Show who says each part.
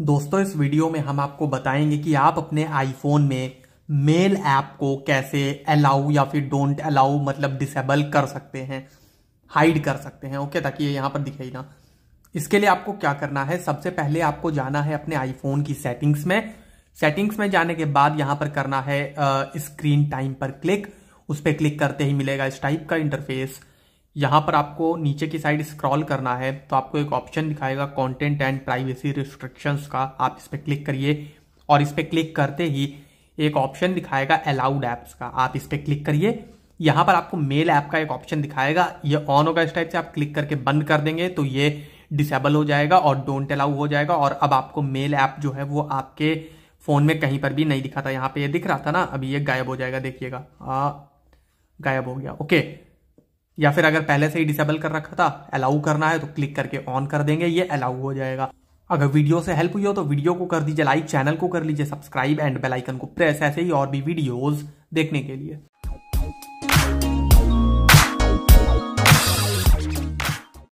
Speaker 1: दोस्तों इस वीडियो में हम आपको बताएंगे कि आप अपने आईफोन में मेल ऐप को कैसे अलाउ या फिर डोंट अलाउ मतलब डिसेबल कर सकते हैं हाइड कर सकते हैं ओके ताकि ये यहाँ पर दिखाई ना इसके लिए आपको क्या करना है सबसे पहले आपको जाना है अपने आईफोन की सेटिंग्स में सेटिंग्स में जाने के बाद यहाँ पर करना है स्क्रीन टाइम पर क्लिक उस पर क्लिक करते ही मिलेगा इस टाइप का इंटरफेस यहाँ पर आपको नीचे की साइड स्क्रॉल करना है तो आपको एक ऑप्शन दिखाएगा कंटेंट एंड प्राइवेसी रिस्ट्रिक्शंस का आप इस पर क्लिक करिए और इस पर क्लिक करते ही एक ऑप्शन दिखाएगा अलाउड ऐप्स का आप इस पर क्लिक करिए यहाँ पर आपको मेल ऐप का एक ऑप्शन दिखाएगा ये ऑन होगा इस टाइप से आप क्लिक करके बंद कर देंगे तो ये डिसेबल हो जाएगा और डोंट अलाउ हो जाएगा और अब आपको मेल ऐप जो है वो आपके फ़ोन में कहीं पर भी नहीं दिखा था यहाँ पे ये दिख रहा था ना अभी ये गायब हो जाएगा देखिएगा गायब हो गया ओके या फिर अगर पहले से ही डिसेबल कर रखा था अलाउ करना है तो क्लिक करके ऑन कर देंगे ये अलाउ हो जाएगा अगर वीडियो से हेल्प हुई हो तो वीडियो को कर दीजिए लाइक चैनल को कर लीजिए सब्सक्राइब एंड बेलाइकन को प्रेस ऐसे ही और भी वीडियोज देखने के लिए